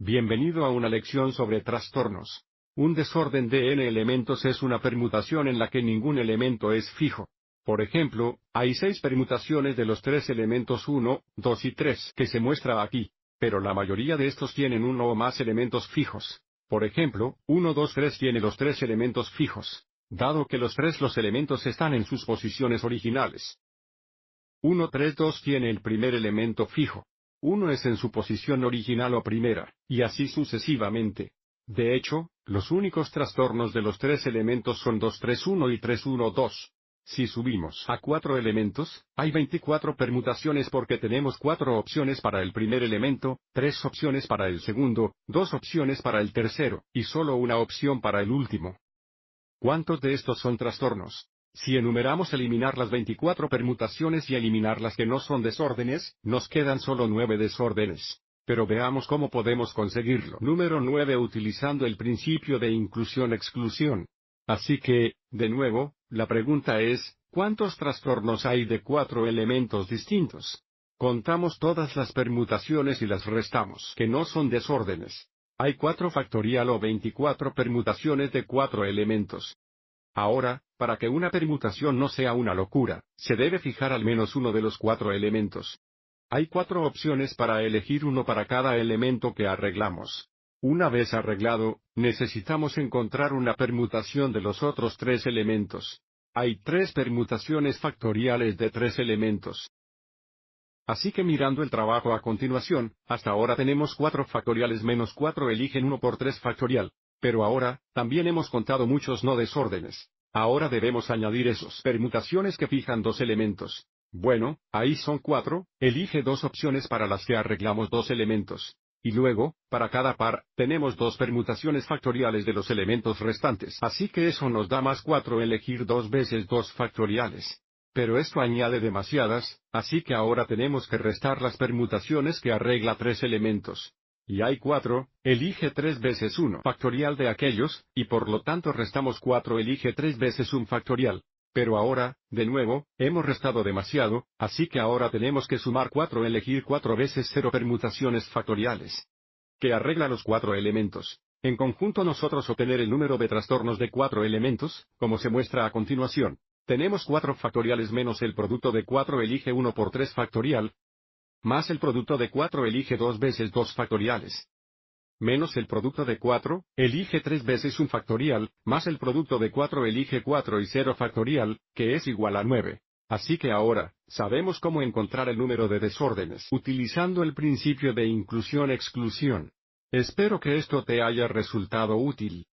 Bienvenido a una lección sobre trastornos. Un desorden de n elementos es una permutación en la que ningún elemento es fijo. Por ejemplo, hay seis permutaciones de los tres elementos 1, 2 y 3 que se muestra aquí, pero la mayoría de estos tienen uno o más elementos fijos. Por ejemplo, 1, 2, 3 tiene los tres elementos fijos. Dado que los tres los elementos están en sus posiciones originales. 1, 3, 2 tiene el primer elemento fijo. Uno es en su posición original o primera, y así sucesivamente. De hecho, los únicos trastornos de los tres elementos son 231 y 312. Si subimos a cuatro elementos, hay 24 permutaciones porque tenemos cuatro opciones para el primer elemento, tres opciones para el segundo, dos opciones para el tercero, y solo una opción para el último. ¿Cuántos de estos son trastornos? Si enumeramos eliminar las 24 permutaciones y eliminar las que no son desórdenes, nos quedan solo 9 desórdenes. Pero veamos cómo podemos conseguirlo. Número 9 utilizando el principio de inclusión-exclusión. Así que, de nuevo, la pregunta es, ¿cuántos trastornos hay de cuatro elementos distintos? Contamos todas las permutaciones y las restamos, que no son desórdenes. Hay 4 factorial o 24 permutaciones de cuatro elementos. Ahora, para que una permutación no sea una locura, se debe fijar al menos uno de los cuatro elementos. Hay cuatro opciones para elegir uno para cada elemento que arreglamos. Una vez arreglado, necesitamos encontrar una permutación de los otros tres elementos. Hay tres permutaciones factoriales de tres elementos. Así que mirando el trabajo a continuación, hasta ahora tenemos cuatro factoriales menos cuatro eligen uno por tres factorial, pero ahora, también hemos contado muchos no desórdenes. Ahora debemos añadir esos permutaciones que fijan dos elementos. Bueno, ahí son cuatro, elige dos opciones para las que arreglamos dos elementos. Y luego, para cada par, tenemos dos permutaciones factoriales de los elementos restantes. Así que eso nos da más cuatro elegir dos veces dos factoriales. Pero esto añade demasiadas, así que ahora tenemos que restar las permutaciones que arregla tres elementos y hay cuatro, elige tres veces uno factorial de aquellos, y por lo tanto restamos cuatro elige tres veces un factorial. Pero ahora, de nuevo, hemos restado demasiado, así que ahora tenemos que sumar cuatro elegir cuatro veces 0 permutaciones factoriales. Que arregla los cuatro elementos. En conjunto nosotros obtener el número de trastornos de cuatro elementos, como se muestra a continuación. Tenemos 4 factoriales menos el producto de 4 elige 1 por 3 factorial, más el producto de 4 elige 2 veces 2 factoriales. Menos el producto de 4, elige 3 veces 1 factorial, más el producto de 4 elige 4 y 0 factorial, que es igual a 9. Así que ahora, sabemos cómo encontrar el número de desórdenes utilizando el principio de inclusión-exclusión. Espero que esto te haya resultado útil.